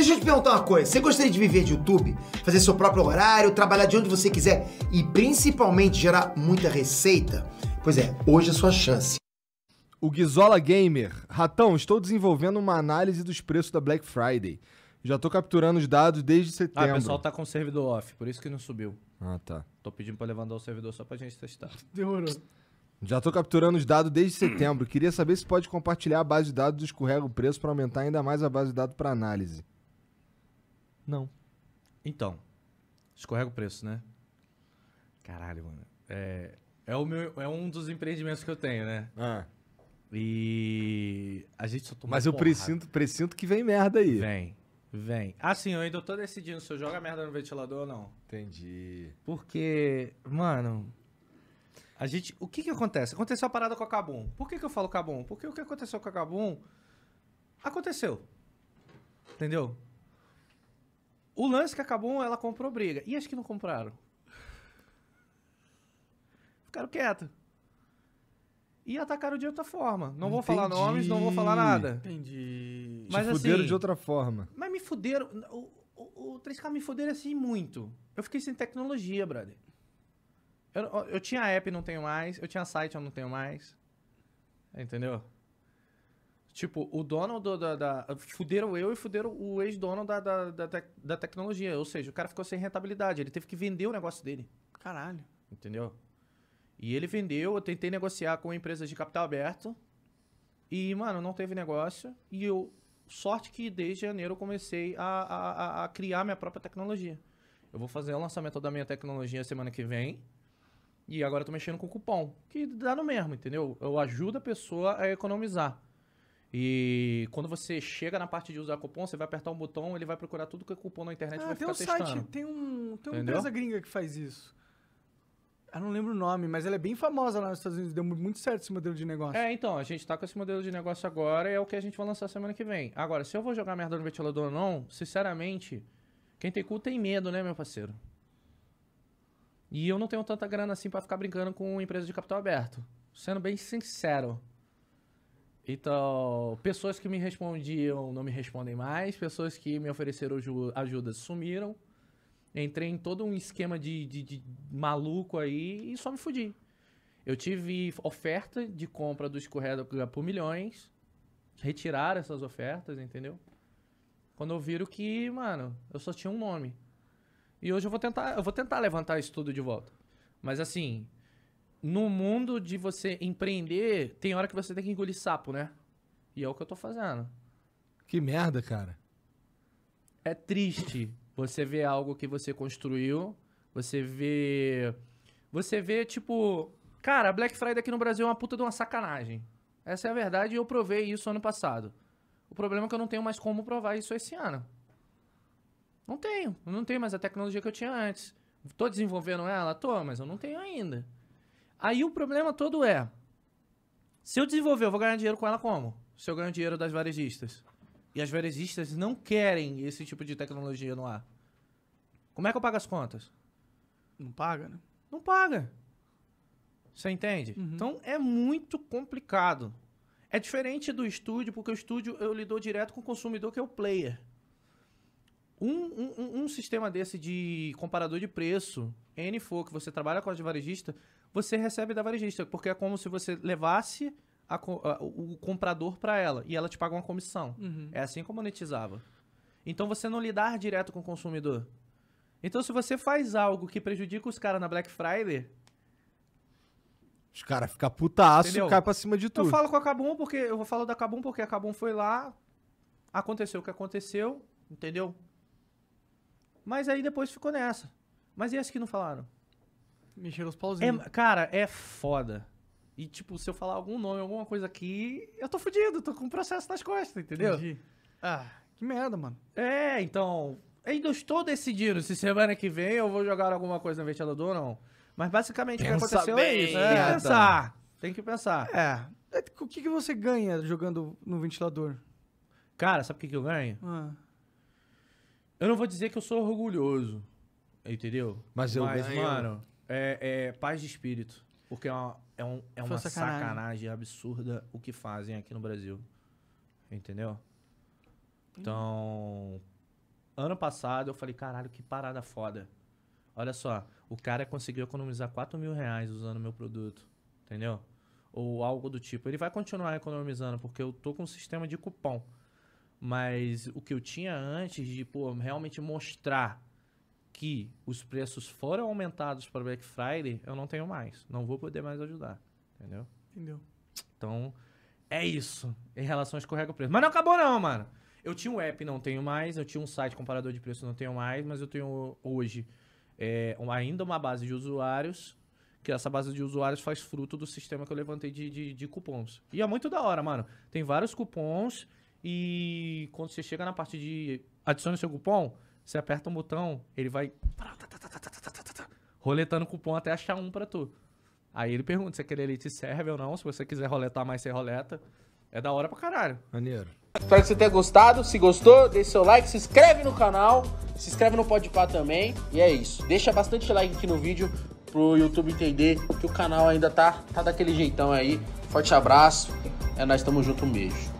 Deixa eu te perguntar uma coisa. Você gostaria de viver de YouTube? Fazer seu próprio horário, trabalhar de onde você quiser e principalmente gerar muita receita? Pois é, hoje é a sua chance. O Gizola Gamer. Ratão, estou desenvolvendo uma análise dos preços da Black Friday. Já estou capturando os dados desde ah, setembro. Ah, o pessoal tá com o servidor off, por isso que não subiu. Ah, tá. Tô pedindo para levantar o servidor só pra gente testar. Demorou. Já estou capturando os dados desde setembro. Queria saber se pode compartilhar a base de dados do Escorrega o Preço para aumentar ainda mais a base de dados para análise. Não. Então, escorrega o preço, né? Caralho, mano. É, é, o meu, é um dos empreendimentos que eu tenho, né? Ah. E a gente só toma Mas eu porrada. precinto, precinto que vem merda aí. Vem, vem. Assim, eu ainda tô decidindo se eu jogo a merda no ventilador ou não. Entendi. Porque, mano, a gente... O que que acontece? Aconteceu a parada com a Cabum. Por que que eu falo Cabum? Porque o que aconteceu com a Cabum aconteceu. Entendeu? O lance que acabou, ela comprou briga. E acho que não compraram? Ficaram quieto. E atacaram de outra forma. Não vou falar nomes, não vou falar nada. Entendi. Mas Te fuderam assim, de outra forma. Mas me fuderam. O, o, o 3K me fuderam assim muito. Eu fiquei sem tecnologia, brother. Eu, eu tinha app, não tenho mais. Eu tinha site, eu não tenho mais. Entendeu? Tipo, o dono da, da. Fuderam eu e fuderam o ex-dono da, da, da, da tecnologia. Ou seja, o cara ficou sem rentabilidade. Ele teve que vender o negócio dele. Caralho. Entendeu? E ele vendeu, eu tentei negociar com empresas de capital aberto. E, mano, não teve negócio. E eu. Sorte que desde janeiro eu comecei a, a, a criar minha própria tecnologia. Eu vou fazer o lançamento da minha tecnologia semana que vem. E agora eu tô mexendo com cupom. Que dá no mesmo, entendeu? Eu ajudo a pessoa a economizar. E quando você chega na parte de usar cupom, você vai apertar um botão, ele vai procurar tudo que é cupom na internet ah, e vai tem ficar um testando. Site, tem um, tem uma empresa gringa que faz isso. Eu não lembro o nome, mas ela é bem famosa lá nos Estados Unidos. Deu muito certo esse modelo de negócio. É, então, a gente tá com esse modelo de negócio agora e é o que a gente vai lançar semana que vem. Agora, se eu vou jogar merda no ventilador ou não, sinceramente, quem tem cu tem medo, né, meu parceiro? E eu não tenho tanta grana assim para ficar brincando com empresa de capital aberto. Sendo bem sincero. Então, pessoas que me respondiam não me respondem mais, pessoas que me ofereceram ajuda sumiram. Entrei em todo um esquema de, de, de maluco aí e só me fudi. Eu tive oferta de compra do Escorrega por milhões, retirar essas ofertas, entendeu? Quando eu viro que, mano, eu só tinha um nome. E hoje eu vou tentar, eu vou tentar levantar isso tudo de volta. Mas assim, no mundo de você empreender, tem hora que você tem que engolir sapo, né? E é o que eu tô fazendo. Que merda, cara. É triste você ver algo que você construiu, você vê. Você vê, tipo. Cara, Black Friday aqui no Brasil é uma puta de uma sacanagem. Essa é a verdade e eu provei isso ano passado. O problema é que eu não tenho mais como provar isso esse ano. Não tenho. Eu não tenho mais a tecnologia que eu tinha antes. Tô desenvolvendo ela? Tô, mas eu não tenho ainda. Aí o problema todo é: se eu desenvolver, eu vou ganhar dinheiro com ela como? Se eu ganho dinheiro das varejistas. E as varejistas não querem esse tipo de tecnologia no ar. Como é que eu pago as contas? Não paga, né? Não paga. Você entende? Uhum. Então é muito complicado. É diferente do estúdio, porque o estúdio eu lido direto com o consumidor, que é o player. Um, um, um sistema desse de comparador de preço, NFO, que você trabalha com as varejistas, você recebe da varejista, porque é como se você levasse a, a, o comprador para ela e ela te paga uma comissão. Uhum. É assim que eu monetizava. Então você não lidar direto com o consumidor. Então se você faz algo que prejudica os caras na Black Friday, os caras ficam putaço e caem pra cima de tudo. Eu falo com a Cabum porque. Eu falar da Cabum porque a Cabum foi lá. Aconteceu o que aconteceu, entendeu? Mas aí depois ficou nessa. Mas e as que não falaram? Mexer os é, pauzinhos. É, cara, é foda. E, tipo, se eu falar algum nome, alguma coisa aqui, eu tô fudido, tô com um processo nas costas, entendeu? Entendi. Ah, que merda, mano. É, então. Ainda estou decidindo se semana que vem eu vou jogar alguma coisa no ventilador ou não. Mas basicamente Pensa o que aconteceu é bem, é isso. tem que pensar. Tem que pensar. É, é. O que, que você ganha jogando no ventilador? Cara, sabe o que, que eu ganho? Ah. Eu não vou dizer que eu sou orgulhoso. Entendeu? Mas eu Mas, mesmo. mano. É, é paz de espírito. Porque é uma, é um, é uma sacanagem. sacanagem absurda o que fazem aqui no Brasil. Entendeu? Então, ano passado eu falei, caralho, que parada foda. Olha só, o cara conseguiu economizar 4 mil reais usando meu produto, entendeu? Ou algo do tipo. Ele vai continuar economizando, porque eu tô com um sistema de cupom. Mas o que eu tinha antes de, pô, realmente mostrar que os preços foram aumentados para Black Friday, eu não tenho mais. Não vou poder mais ajudar. Entendeu? Entendeu. Então, é isso. Em relação a escorrega o preço. Mas não acabou não, mano. Eu tinha um app, não tenho mais. Eu tinha um site comparador de preço, não tenho mais. Mas eu tenho hoje é, ainda uma base de usuários. Que essa base de usuários faz fruto do sistema que eu levantei de, de, de cupons. E é muito da hora, mano. Tem vários cupons. E quando você chega na parte de adicione seu cupom, você aperta um botão, ele vai roletando cupom até achar um para tu. Aí ele pergunta se aquele ali te serve ou não. Se você quiser roletar mais, você roleta. É da hora pra caralho. Maneiro. Espero que você tenha gostado. Se gostou, deixe seu like, se inscreve no canal, se inscreve no Podpah também. E é isso. Deixa bastante like aqui no vídeo pro YouTube entender que o canal ainda tá, tá daquele jeitão aí. Forte abraço. É nós, tamo junto, um beijo.